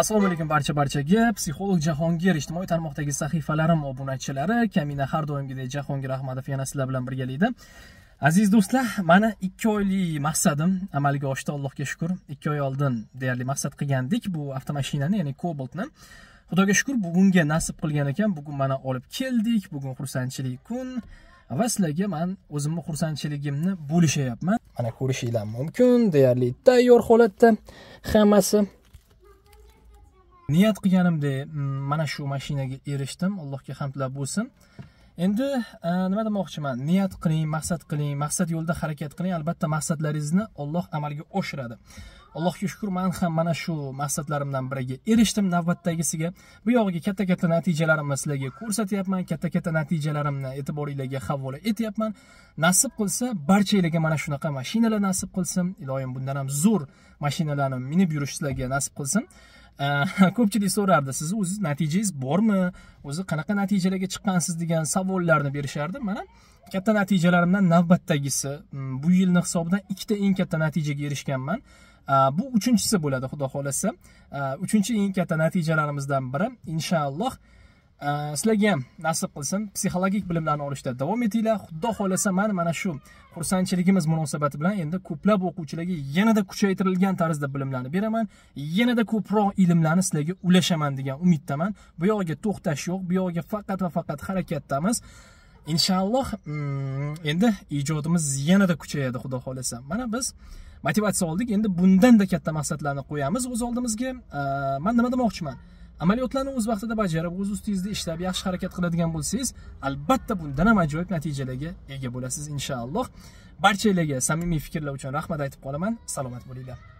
assalomu alaykum barcha barchaga psixolog jahongir ijtimoiy tarmoqdagi sahifalarim obunachilari kamina har doimgidek jahongir ahmadov yana sizlar bilan birgalikda aziz do'stlar mana ikki oylik maqsadim amalga oshdi allohga shukur ikki oy oldin deyarli maqsad qilgandik bu avtomashinani ya'ni kobaltni xudoga shukur bugunga nasib qilgan ekan bugun mana olib keldik bugun xursandchilik kun va sizlarga man o'zimni xursandchiligimni bo'lishyapman mana ko'rishinglar mumkin deyarli tayyor holatda hammasi niyat qilganimdek mm, mana shu mashinaga erishdim allohga hamdlar bo'lsin endi e, nima demoqchiman niyat qiling maqsad qiling maqsad yo'lida harakat qiling albatta maqsadlaringizni olloh amalga oshiradi allohga shukur man ham mana shu maqsadlarimdan biriga erishdim navbatdagisiga bu yog'iga katta katta natijalarimni sizlarga ko'rsatyapman katta katta natijalarimni e'tiboringlarga havola etyapman nasib qilsa barchanglarga mana shunaqa mashinalar nasib qilsin iloyim bundan ham zo'r mashinalarni minib yurish sizlarga nasib qilsin Э, ko'pchilik so'rardi siz o'zingiz natijangiz bormi o'zi qanaqa natijalarga chiqqansiz degan savollarni berishardi mana katta natijalarimdan navbatdagisi mm, bu yilni hisobidan ikkita eng katta natijaga erishganman э, bu uchinchisi bo'ladi xudo xohlasa э, uchinchi eng katta natijalarimizdan biri inshaalloh Э, sizlarga ham nasib qilsin psixologik bilimlarni olishda davom etinglar xudo xohlasa man mana shu xursandchiligimiz munosabati bilan endi ko'plab o'quvchilarga yanada kuchaytirilgan tarzda bilimlarni beraman yanada ko'proq ilmlarni sizlarga ulashaman degan umiddaman bu yog'iga to'xtash yo'q bu yog'iga faqat va faqat harakatdamiz inshaalloh mm, endi ijodimiz yanada kuchayadi xudo xohlasa mana biz motivatsiya oldik endi bundanda katta maqsadlarni qo'yamiz o'z oldimizga man nima demoqchiman amaliyotlarni o'z vaqtida bajarib o'z ustingizda ishlab yaxshi harakat qiladigan bo'lsangiz albatta bundan ham ajoyib natijalarga ega bo'lasiz inshaalloh barchalarga samimiy fikrlar uchun rahmat aytib qolaman salomat bo'linglar